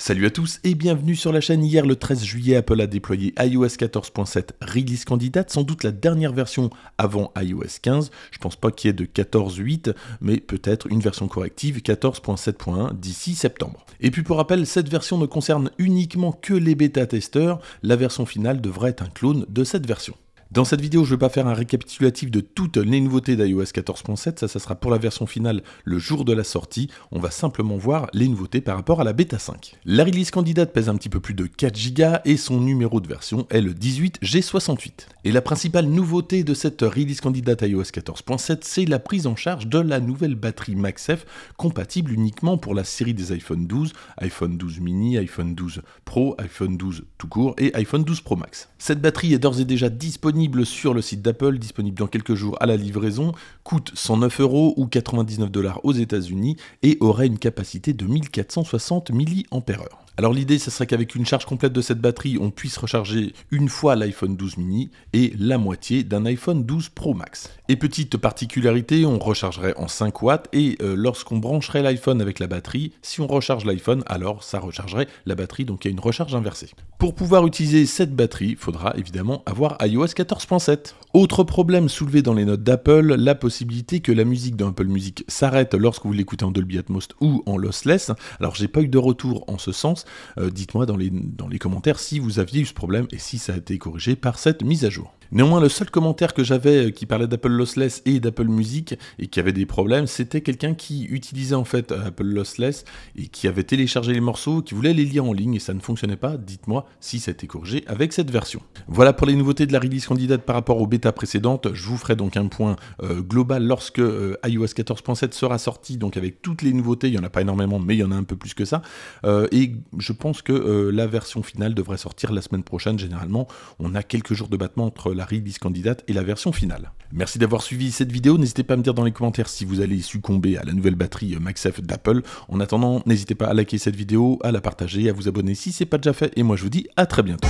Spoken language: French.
Salut à tous et bienvenue sur la chaîne. Hier, le 13 juillet, Apple a déployé iOS 14.7 Release Candidate, sans doute la dernière version avant iOS 15. Je pense pas qu'il y ait de 14.8, mais peut-être une version corrective 14.7.1 d'ici septembre. Et puis pour rappel, cette version ne concerne uniquement que les bêta-testeurs. La version finale devrait être un clone de cette version. Dans cette vidéo, je ne vais pas faire un récapitulatif de toutes les nouveautés d'iOS 14.7, ça, ça sera pour la version finale le jour de la sortie, on va simplement voir les nouveautés par rapport à la bêta 5. La release candidate pèse un petit peu plus de 4Go et son numéro de version est le 18G68. Et la principale nouveauté de cette release candidate iOS 14.7, c'est la prise en charge de la nouvelle batterie MaxF, compatible uniquement pour la série des iPhone 12, iPhone 12 mini, iPhone 12 Pro, iPhone 12 tout court et iPhone 12 Pro Max. Cette batterie est d'ores et déjà disponible disponible sur le site d'Apple, disponible dans quelques jours à la livraison, coûte 109 euros ou 99 dollars aux États-Unis et aurait une capacité de 1460 mAh. Alors l'idée, ce serait qu'avec une charge complète de cette batterie, on puisse recharger une fois l'iPhone 12 mini et la moitié d'un iPhone 12 Pro Max. Et petite particularité, on rechargerait en 5 watts et euh, lorsqu'on brancherait l'iPhone avec la batterie, si on recharge l'iPhone, alors ça rechargerait la batterie, donc il y a une recharge inversée. Pour pouvoir utiliser cette batterie, il faudra évidemment avoir iOS 14.7. Autre problème soulevé dans les notes d'Apple, la possibilité que la musique dans Apple Music s'arrête lorsque vous l'écoutez en Dolby Atmos ou en lossless. Alors j'ai pas eu de retour en ce sens, euh, dites-moi dans les, commentaires si vous aviez eu ce problème et si ça a été corrigé par cette mise à jour. Néanmoins, le seul commentaire que j'avais euh, qui parlait d'Apple Lossless et d'Apple Music et qui avait des problèmes, c'était quelqu'un qui utilisait en fait euh, Apple Lossless et qui avait téléchargé les morceaux, qui voulait les lire en ligne et ça ne fonctionnait pas. Dites-moi si ça a été corrigé avec cette version. Voilà pour les nouveautés de la release candidate par rapport aux bêta précédentes. Je vous ferai donc un point euh, global lorsque iOS 14.7 sera sorti, donc avec toutes les nouveautés. Il n'y en a pas énormément, mais il y en a un peu plus que ça. et je pense que la version finale devrait sortir la semaine prochaine. Généralement, on a quelques jours de battement entre la release candidate et la version finale. Merci d'avoir suivi cette vidéo, n'hésitez pas à me dire dans les commentaires si vous allez succomber à la nouvelle batterie euh, MaxF d'Apple. En attendant, n'hésitez pas à liker cette vidéo, à la partager, à vous abonner si c'est pas déjà fait, et moi je vous dis à très bientôt.